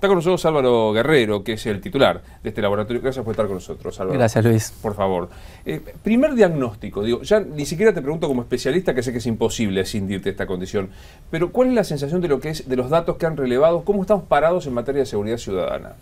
Está con nosotros Álvaro Guerrero, que es el titular de este laboratorio. Gracias por estar con nosotros, Álvaro. Gracias, Luis. Por favor. Eh, primer diagnóstico, digo, ya ni siquiera te pregunto como especialista, que sé que es imposible escindirte esta condición, pero ¿cuál es la sensación de lo que es, de los datos que han relevado? ¿Cómo estamos parados en materia de seguridad ciudadana?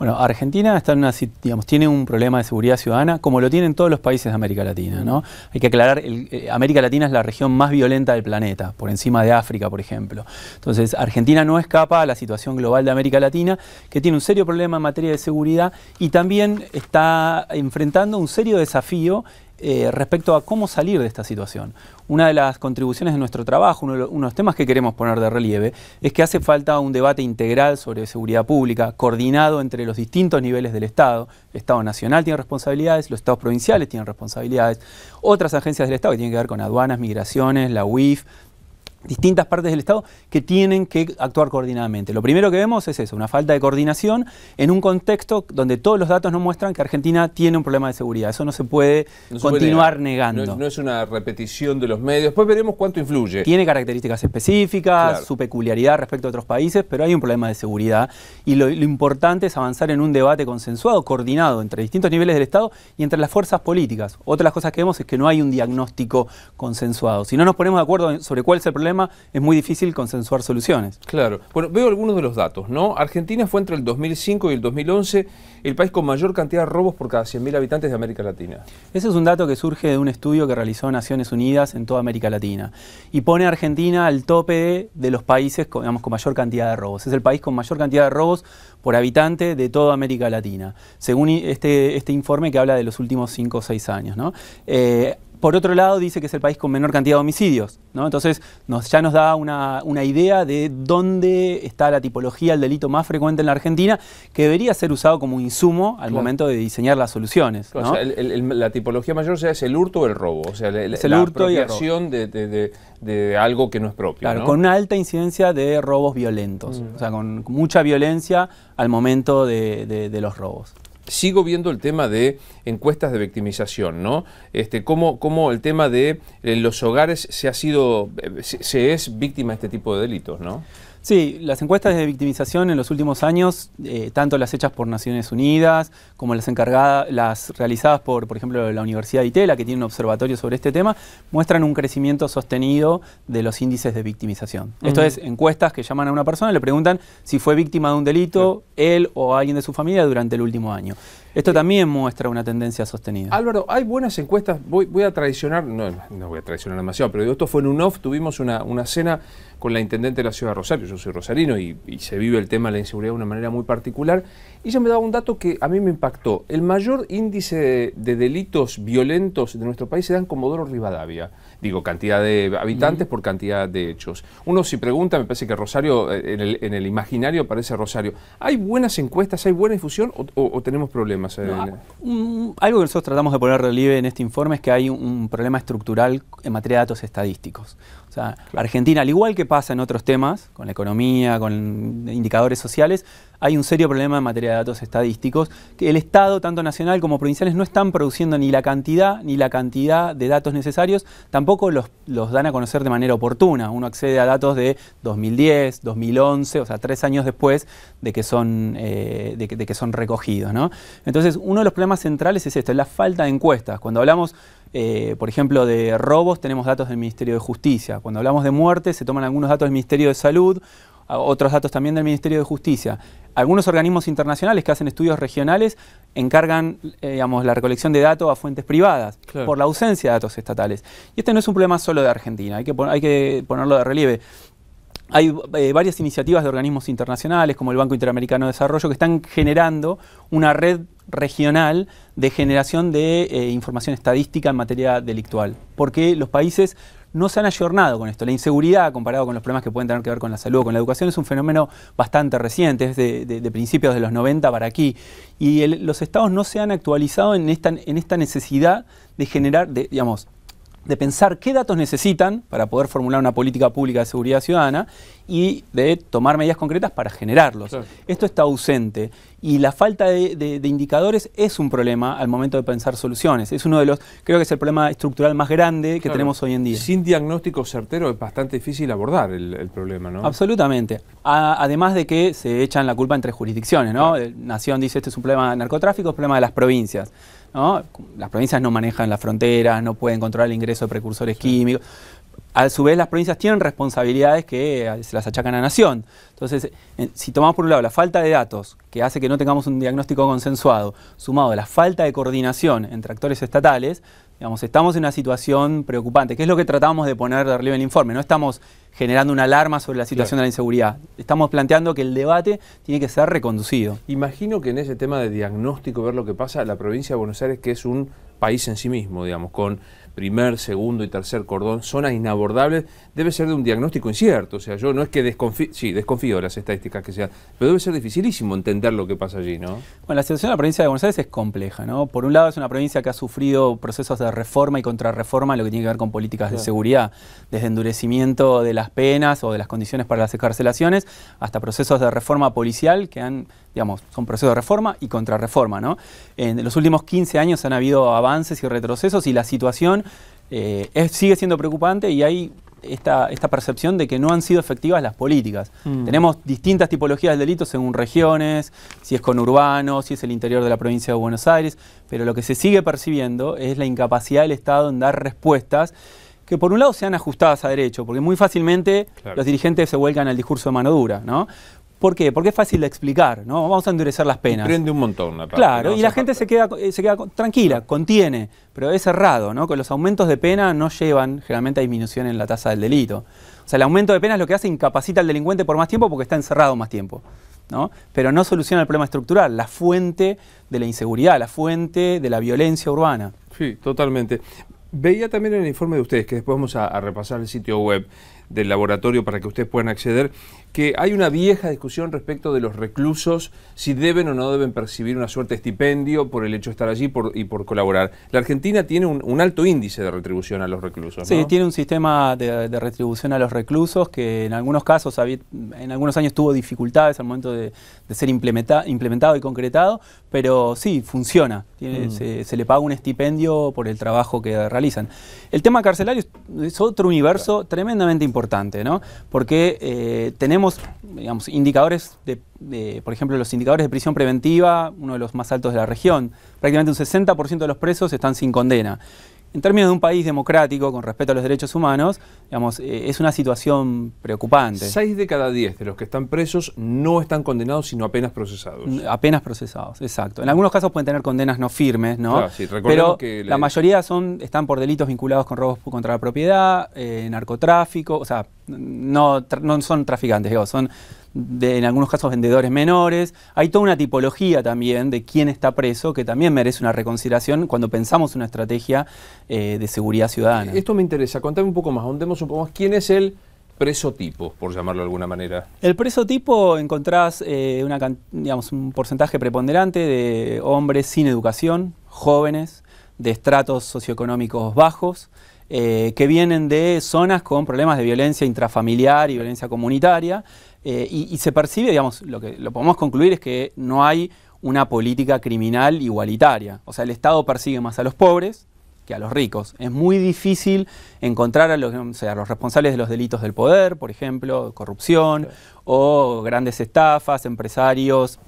Bueno, Argentina está en una, digamos, tiene un problema de seguridad ciudadana, como lo tienen todos los países de América Latina. ¿no? Hay que aclarar, el, eh, América Latina es la región más violenta del planeta, por encima de África, por ejemplo. Entonces, Argentina no escapa a la situación global de América Latina, que tiene un serio problema en materia de seguridad y también está enfrentando un serio desafío eh, respecto a cómo salir de esta situación. Una de las contribuciones de nuestro trabajo, uno de, los, uno de los temas que queremos poner de relieve, es que hace falta un debate integral sobre seguridad pública, coordinado entre los distintos niveles del Estado. El Estado nacional tiene responsabilidades, los Estados provinciales tienen responsabilidades, otras agencias del Estado que tienen que ver con aduanas, migraciones, la UIF, distintas partes del Estado que tienen que actuar coordinadamente. Lo primero que vemos es eso, una falta de coordinación en un contexto donde todos los datos nos muestran que Argentina tiene un problema de seguridad. Eso no se puede continuar negando. No es, una repetición de los medios. Después veremos cuánto influye. Tiene características específicas, su peculiaridad respecto a otros países, pero hay un problema de seguridad y lo importante es avanzar en un debate consensuado, coordinado entre distintos niveles del Estado y entre las fuerzas políticas. Otra de las cosas que vemos es que no hay un diagnóstico consensuado. Si no nos ponemos de acuerdo sobre cuál es el problema es muy difícil consensuar soluciones. Claro. Bueno, veo algunos de los datos, ¿no? Argentina fue entre el 2005 y el 2011 el país con mayor cantidad de robos por cada 100.000 habitantes de América Latina. Ese es un dato que surge de un estudio que realizó Naciones Unidas en toda América Latina y pone a Argentina al tope de, los países con, digamos, con mayor cantidad de robos. Es el país con mayor cantidad de robos por habitante de toda América Latina, según este, este informe que habla de los últimos 5 o 6 años. ¿no? Eh, por otro lado, dice que es el país con menor cantidad de homicidios. ¿no? Entonces, ya nos da una, idea de dónde está la tipología, el delito más frecuente en la Argentina, que debería ser usado como insumo al momento de diseñar las soluciones. la tipología mayor es el hurto o el robo, o sea, la hurto de, de, algo que no es propio. Claro, con una alta incidencia de robos violentos, mm. o sea, con mucha violencia al momento de los robos sigo viendo el tema de encuestas de victimización, ¿no? Este, cómo, cómo el tema de los hogares se ha sido, eh, se, se es víctima de este tipo de delitos, ¿no? Sí, las encuestas de victimización en los últimos años, eh, tanto las hechas por Naciones Unidas como las encargadas, las realizadas por, por ejemplo, la Universidad de Itela, que tiene un observatorio sobre este tema, muestran un crecimiento sostenido de los índices de victimización. Esto es encuestas que llaman a una persona y le preguntan si fue víctima de un delito, él o alguien de su familia durante el último año. Esto también muestra una tendencia sostenida. Álvaro, hay buenas encuestas, voy, a traicionar, no, voy a traicionar demasiado, pero esto fue en un off, tuvimos una, cena con la intendente de la ciudad de Rosario, yo soy rosarino y, se vive el tema de la inseguridad de una manera muy particular, y ella me daba un dato que a mí me impactó. El mayor índice de, delitos violentos de nuestro país se da en Comodoro Rivadavia, digo, cantidad de habitantes por cantidad de hechos. Uno si pregunta, me parece que Rosario, eh, en el, imaginario aparece Rosario. ¿Hay buenas encuestas, hay buena difusión o tenemos problemas? Eh, algo que nosotros tratamos de poner relieve en este informe es que hay un problema estructural en materia de datos estadísticos. O sea, Argentina, al igual que pasa en otros temas, con la economía, con indicadores sociales, hay un serio problema en materia de datos estadísticos, que el Estado, tanto nacional como provinciales, no están produciendo ni la cantidad ni la cantidad de datos necesarios, tampoco los, dan a conocer de manera oportuna. Uno accede a datos de 2010, 2011, o sea, tres años después de que son, eh, de que, son recogidos. Entonces, uno de los problemas centrales es esto, es la falta de encuestas. Cuando hablamos eh, por ejemplo, de robos tenemos datos del Ministerio de Justicia. Cuando hablamos de muerte se toman algunos datos del Ministerio de Salud, otros datos también del Ministerio de Justicia. Algunos organismos internacionales que hacen estudios regionales encargan eh, digamos, la recolección de datos a fuentes privadas por la ausencia de datos estatales. Y este no es un problema solo de Argentina, hay que, hay que ponerlo de relieve hay eh, varias iniciativas de organismos internacionales, como el Banco Interamericano de Desarrollo, que están generando una red regional de generación de eh, información estadística en materia delictual, porque los países no se han ayornado con esto. La inseguridad, comparado con los problemas que pueden tener que ver con la salud o con la educación, es un fenómeno bastante reciente, es de, principios de los 90 para aquí. Y los estados no se han actualizado en esta, necesidad de generar, digamos, de pensar qué datos necesitan para poder formular una política pública de seguridad ciudadana y de tomar medidas concretas para generarlos. Esto está ausente y la falta de, indicadores es un problema al momento de pensar soluciones. Es uno de los, creo que es el problema estructural más grande que tenemos hoy en día. Sin diagnóstico certero es bastante difícil abordar el, problema, ¿no? Absolutamente. además de que se echan la culpa entre jurisdicciones, ¿no? Nación dice este es un problema de narcotráfico, es un problema de las provincias. Las provincias no manejan las fronteras, no pueden controlar el ingreso de precursores químicos a su vez las provincias tienen responsabilidades que eh, se las achacan a la nación. Entonces, si tomamos por un lado la falta de datos, que hace que no tengamos un diagnóstico consensuado, sumado a la falta de coordinación entre actores estatales, digamos, estamos en una situación preocupante, que es lo que tratamos de poner de relieve en el informe. No estamos generando una alarma sobre la situación de la inseguridad. Estamos planteando que el debate tiene que ser reconducido. Imagino que en ese tema de diagnóstico, ver lo que pasa, la provincia de Buenos Aires, que es un país en sí mismo, digamos, con primer, segundo y tercer cordón, zonas inabordables, debe ser de un diagnóstico incierto. O sea, yo no es que desconfío, sí, desconfío de las estadísticas que sean, pero debe ser dificilísimo entender lo que pasa allí, ¿no? Bueno, la situación de la provincia de Buenos Aires es compleja, ¿no? Por un lado es una provincia que ha sufrido procesos de reforma y contrarreforma en lo que tiene que ver con políticas de seguridad, desde endurecimiento de las penas o de las condiciones para las ...excarcelaciones, hasta procesos de reforma policial que han, digamos, son procesos de reforma y contrarreforma, ¿no? En los últimos 15 años han habido avances y retrocesos y la situación eh, sigue siendo preocupante y hay esta, percepción de que no han sido efectivas las políticas. Mm. Tenemos distintas tipologías de delitos según regiones, si es con urbanos, si es el interior de la provincia de Buenos Aires, pero lo que se sigue percibiendo es la incapacidad del Estado en dar respuestas que por un lado sean ajustadas a derecho, porque muy fácilmente los dirigentes se vuelcan al discurso de mano dura, ¿no? ¿Por qué? Porque es fácil de explicar, ¿no? Vamos a endurecer las penas. Prende un montón, Natalia. Claro, y la gente se queda, eh, se queda tranquila, contiene, pero es cerrado, ¿no? Que los aumentos de pena no llevan generalmente a disminución en la tasa del delito. O sea, el aumento de pena es lo que hace incapacita al delincuente por más tiempo porque está encerrado más tiempo. ¿no? Pero no soluciona el problema estructural, la fuente de la inseguridad, la fuente de la violencia urbana. Sí, totalmente. Veía también en el informe de ustedes, que después vamos a repasar el sitio web, del laboratorio para que ustedes puedan acceder, que hay una vieja discusión respecto de los reclusos, si deben o no deben percibir una suerte de estipendio por el hecho de estar allí y por colaborar. La Argentina tiene un, alto índice de retribución a los reclusos. Sí, tiene un sistema de, retribución a los reclusos que en algunos casos, en algunos años tuvo dificultades al momento de, ser implementado y concretado, pero sí, funciona. Mm. se, le paga un estipendio por el trabajo que realizan. El tema carcelario es otro universo tremendamente importante porque eh, tenemos, digamos, indicadores, de, por ejemplo, los indicadores de prisión preventiva, uno de los más altos de la región. Prácticamente un 60% de los presos están sin condena en términos de un país democrático con respeto a los derechos humanos, digamos, eh, es una situación preocupante. Seis de cada diez de los que están presos no están condenados, sino apenas procesados. apenas procesados, exacto. En algunos casos pueden tener condenas no firmes, ¿no? sí, Pero que la... mayoría son, están por delitos vinculados con robos contra la propiedad, eh, narcotráfico, o sea, no, no son traficantes, digo, son en algunos casos vendedores menores. Hay toda una tipología también de quién está preso que también merece una reconsideración cuando pensamos una estrategia eh, de seguridad ciudadana. Esto me interesa, contame un poco más, ahondemos un poco más. ¿Quién es el preso tipo, por llamarlo de alguna manera? El preso tipo encontrás eh, un porcentaje preponderante de hombres sin educación, jóvenes, de estratos socioeconómicos bajos, eh, que vienen de zonas con problemas de violencia intrafamiliar y violencia comunitaria, eh, y, se percibe, digamos, lo que lo podemos concluir es que no hay una política criminal igualitaria. O sea, el Estado persigue más a los pobres que a los ricos. Es muy difícil encontrar a los, responsables de los delitos del poder, por ejemplo, corrupción, o grandes estafas, empresarios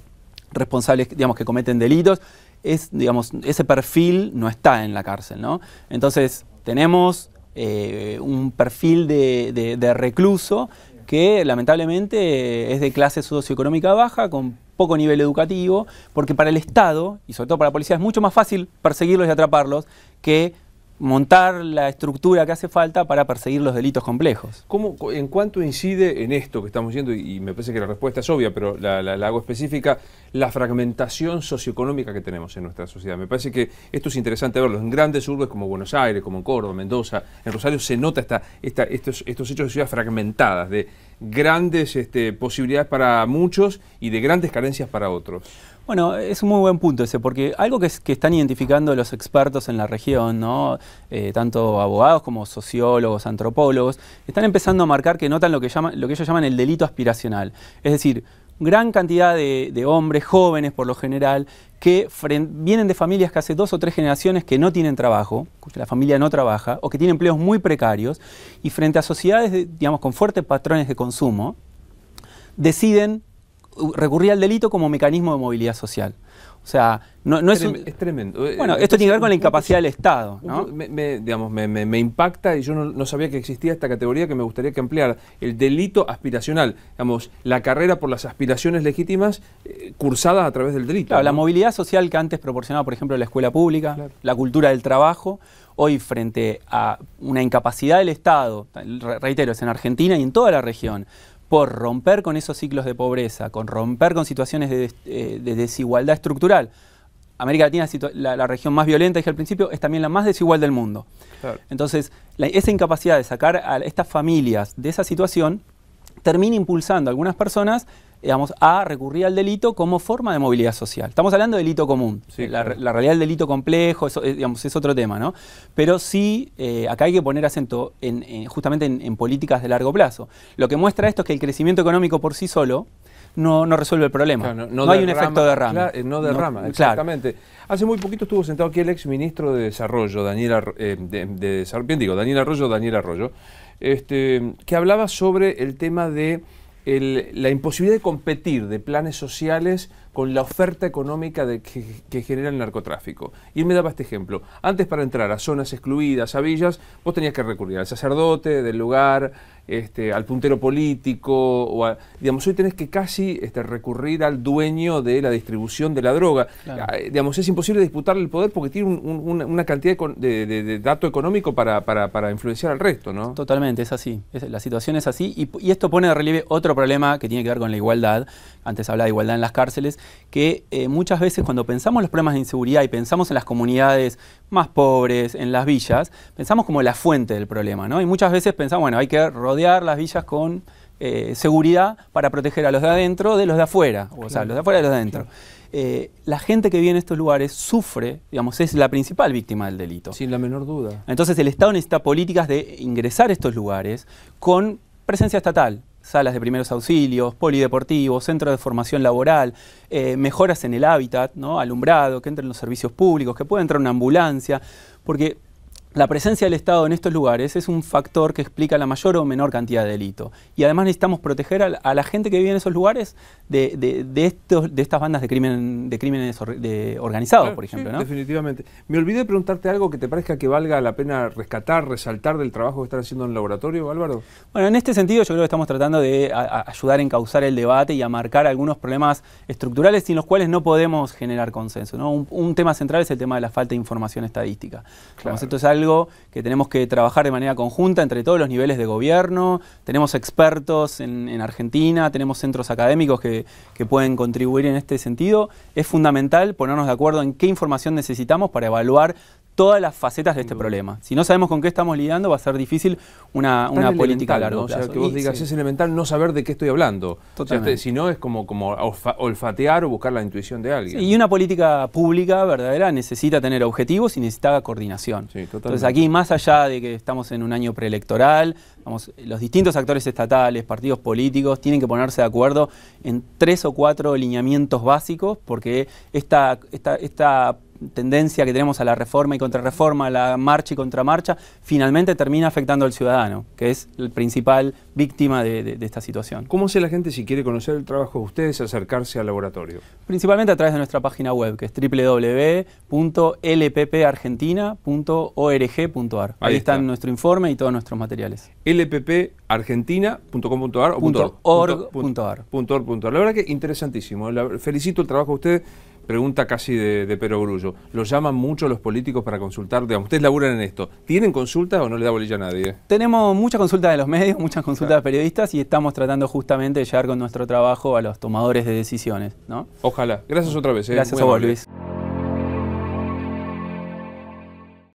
responsables, digamos, que cometen delitos. ese perfil no está en la cárcel, ¿no? Entonces, tenemos eh, un perfil de recluso que lamentablemente es de clase socioeconómica baja, con poco nivel educativo, porque para el Estado, y sobre todo para la policía, es mucho más fácil perseguirlos y atraparlos que montar la estructura que hace falta para perseguir los delitos complejos. ¿Cómo, ¿En cuánto incide en esto que estamos viendo, y, me parece que la respuesta es obvia, pero la, hago específica, la fragmentación socioeconómica que tenemos en nuestra sociedad? Me parece que esto es interesante verlo. En grandes urbes como Buenos Aires, como Córdoba, Mendoza, en Rosario se nota estos, hechos de ciudades fragmentadas, de grandes este, posibilidades para muchos y de grandes carencias para otros. Bueno, es un muy buen punto ese, porque algo que, están identificando los expertos en la región, ¿no? Eh, tanto abogados como sociólogos, antropólogos, están empezando a marcar que notan lo que, llaman, lo que ellos llaman el delito aspiracional. Es decir, gran cantidad de, hombres jóvenes por lo general que vienen de familias que hace dos o tres generaciones que no tienen trabajo, que la familia no trabaja, o que tienen empleos muy precarios, y frente a sociedades, digamos, con fuertes patrones de consumo, deciden recurría al delito como mecanismo de movilidad social. O sea, no, es, tremendo. Eh, bueno, esto tiene que ver con la incapacidad del Estado, Me, digamos, me, impacta y yo no, sabía que existía esta categoría que me gustaría que ampliara. El delito aspiracional, digamos, la carrera por las aspiraciones legítimas eh, cursada a través del delito. Claro, la movilidad social que antes proporcionaba, por ejemplo, la escuela pública, la cultura del trabajo, hoy frente a una incapacidad del Estado, reitero, es en Argentina y en toda la región, por romper con esos ciclos de pobreza, con romper con situaciones de, eh, desigualdad estructural. América Latina la, región más violenta, dije al principio, es también la más desigual del mundo. Entonces, esa incapacidad de sacar a estas familias de esa situación termina impulsando a algunas personas a recurrir al delito como forma de movilidad social. Estamos hablando de delito común. la, realidad del delito complejo es, eh, digamos, es otro tema, ¿no? Pero sí, eh, acá hay que poner acento en, justamente en, políticas de largo plazo. Lo que muestra esto es que el crecimiento económico por sí solo no, no resuelve el problema. no, hay un efecto derrama. Eh, no derrama, exactamente. Hace muy poquito estuvo sentado aquí el ex ministro de Desarrollo, Daniel, Arroyo, de, digo, Daniel Arroyo, Daniel Arroyo, este, que hablaba sobre el tema de la imposibilidad de competir de planes sociales con la oferta económica que, que, genera el narcotráfico. Y él me daba este ejemplo. Antes para entrar a zonas excluidas, a villas, vos tenías que recurrir al sacerdote del lugar, este, al puntero político, o digamos, hoy tenés que casi este, recurrir al dueño de la distribución de la droga. Ah, eh, digamos, es imposible disputarle el poder porque tiene una cantidad de, dato económico para, influenciar al resto, ¿no? Totalmente, es así. la situación es así y, esto pone de relieve otro problema que tiene que ver con la igualdad. Antes hablaba de igualdad en las cárceles, que eh, muchas veces cuando pensamos los problemas de inseguridad y pensamos en las comunidades más pobres, en las villas, pensamos como la fuente del problema, ¿no? Y muchas veces pensamos, bueno, hay que rodear las villas con eh, seguridad para proteger a los de adentro de los de afuera, o sea, los de afuera de los de adentro. Eh, la gente que viene a estos lugares sufre, digamos, es la principal víctima del delito. Sin la menor duda. Entonces el Estado necesita políticas de ingresar a estos lugares con presencia estatal, salas de primeros auxilios, polideportivos, centros de formación laboral, eh, mejoras en el hábitat, ¿no? alumbrado, que entren los servicios públicos, que pueda entrar una ambulancia, porque la presencia del Estado en estos lugares es un factor que explica la mayor o menor cantidad de delito. Y además necesitamos proteger a la, gente que vive en esos lugares de, estas bandas de, crimen, de crímenes organizados, por ejemplo. Definitivamente. Me olvidé de preguntarte algo que te parezca que valga la pena rescatar, resaltar del trabajo que están haciendo en el laboratorio, Álvaro. Bueno, en este sentido yo creo que estamos tratando de ayudar a encauzar el debate y a marcar algunos problemas estructurales sin los cuales no podemos generar consenso. Un, tema central es el tema de la falta de información estadística. Entonces, que tenemos que trabajar de manera conjunta entre todos los niveles de gobierno, tenemos expertos en, Argentina, tenemos centros académicos que, que, pueden contribuir en este sentido. Es fundamental ponernos de acuerdo en qué información necesitamos para evaluar todas las facetas de este problema. Si no sabemos con qué estamos lidiando, va a ser difícil una, una política a largo es elemental no saber de qué estoy hablando. Este, si no, es como, como olfatear o buscar la intuición de alguien. y una política pública verdadera necesita tener objetivos y necesita coordinación. Entonces aquí, más allá de que estamos en un año preelectoral, vamos, los distintos actores estatales, partidos políticos, tienen que ponerse de acuerdo en tres o cuatro lineamientos básicos, porque esta, esta tendencia que tenemos a la reforma y contrarreforma, a la marcha y contramarcha, finalmente termina afectando al ciudadano, que es el principal víctima de, esta situación. ¿Cómo hace la gente si quiere conocer el trabajo de ustedes acercarse al laboratorio? Principalmente a través de nuestra página web, que es www.lppargentina.org.ar. Ahí, está. nuestro informe y todos nuestros materiales. lppargentina.com.ar o La verdad que interesantísimo. felicito el trabajo de ustedes pregunta casi de, Pedro perogrullo. ¿Los llaman mucho los políticos para consultar? ustedes laburan en esto. ¿Tienen consultas o no le da bolilla a nadie? Tenemos muchas consultas de los medios, muchas consultas de periodistas y estamos tratando justamente de llegar con nuestro trabajo a los tomadores de decisiones. ¿no? Ojalá. Gracias otra vez. ¿eh? Gracias a vos, Luis.